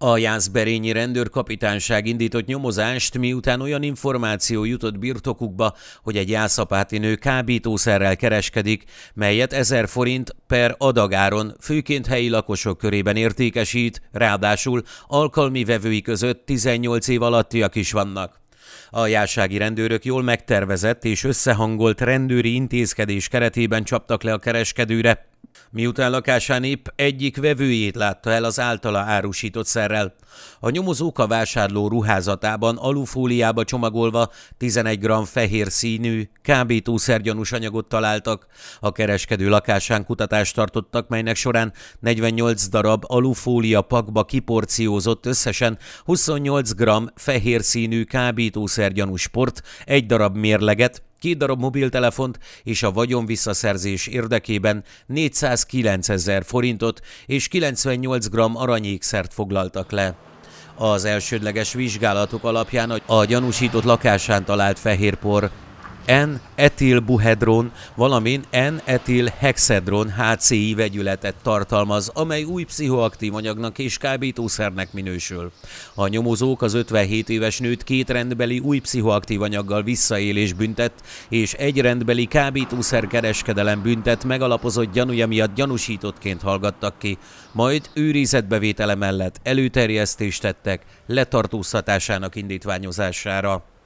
A Jászberényi rendőrkapitányság indított nyomozást, miután olyan információ jutott birtokukba, hogy egy jászapáti nő kábítószerrel kereskedik, melyet 1000 forint per adagáron főként helyi lakosok körében értékesít, ráadásul alkalmi vevői között 18 év alattiak is vannak. A jársági rendőrök jól megtervezett és összehangolt rendőri intézkedés keretében csaptak le a kereskedőre, miután lakásán épp egyik vevőjét látta el az általa árusított szerrel. A nyomozók a vásárló ruházatában alufóliába csomagolva 11 g fehér színű kábítószer gyanús anyagot találtak. A kereskedő lakásán kutatást tartottak, melynek során 48 darab alufólia pakba kiporciózott összesen 28 g fehér színű kábítószer kábítószer gyanús egy darab mérleget, két darab mobiltelefont és a vagyon visszaszerzés érdekében 409 ezer forintot és 98 g aranyékszert foglaltak le. Az elsődleges vizsgálatok alapján a gyanúsított lakásán talált fehérpor N-etilbuhedron, valamint N-etilhexedron HCI vegyületet tartalmaz, amely új pszichoaktív anyagnak és kábítószernek minősül. A nyomozók az 57 éves nőt két rendbeli új pszichoaktív anyaggal visszaélés büntet, és egy rendbeli kábítószer kereskedelem büntet megalapozott gyanúja miatt gyanúsítottként hallgattak ki, majd őrizetbevétele mellett előterjesztést tettek letartóztatásának indítványozására.